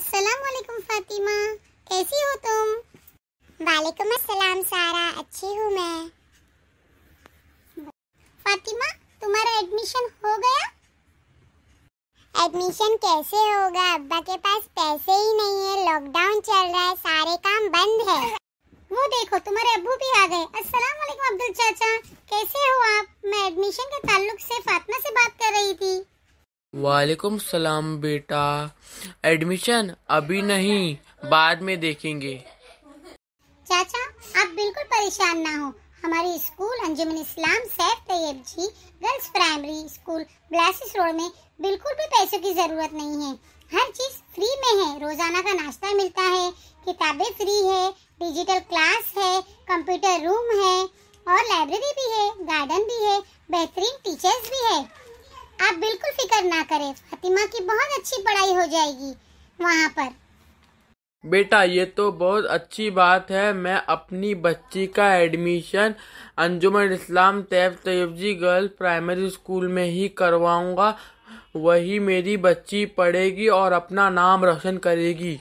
अस्सलाम वालेकुम फातिमा कैसी हो तुम वालेकुम अस्सलाम सारा अच्छी हूँ मैं फातिमा तुम्हारा एडमिशन हो गया एडमिशन कैसे होगा अब्बा के पास पैसे ही नहीं है लॉकडाउन चल रहा है सारे काम बंद है वो देखो तुम्हारे अबू भी आ गए अस्सलाम वालेकुम अब्दुल चाचा कैसे हो आप मैं एडमिशन के ताल्लुक से फातिमा से बात कर रही वालेकुम सलाम बेटा एडमिशन अभी नहीं बाद में देखेंगे चाचा आप बिल्कुल परेशान ना हो हमारे school Anjuman Islam Saif Tyabji girls primary school ग्लासिस रोड में बिल्कुल भी पैसों की ज़रूरत नहीं है हर चीज़ फ्री में है रोज़ाना का नाश्ता मिलता है किताबें फ्री है डिजिटल क्लास है कंप्यूटर रूम है और लाइब्रेरी भी है आप बिल्कुल फिक्र ना करें फातिमा की बहुत अच्छी पढ़ाई हो जाएगी वहाँ पर बेटा ये तो बहुत अच्छी बात है मैं अपनी बच्ची का admission Anjuman Islam Tyab Tyabji girl primary school में ही करवाऊंगा वही मेरी बच्ची पढ़ेगी और अपना नाम रोशन करेगी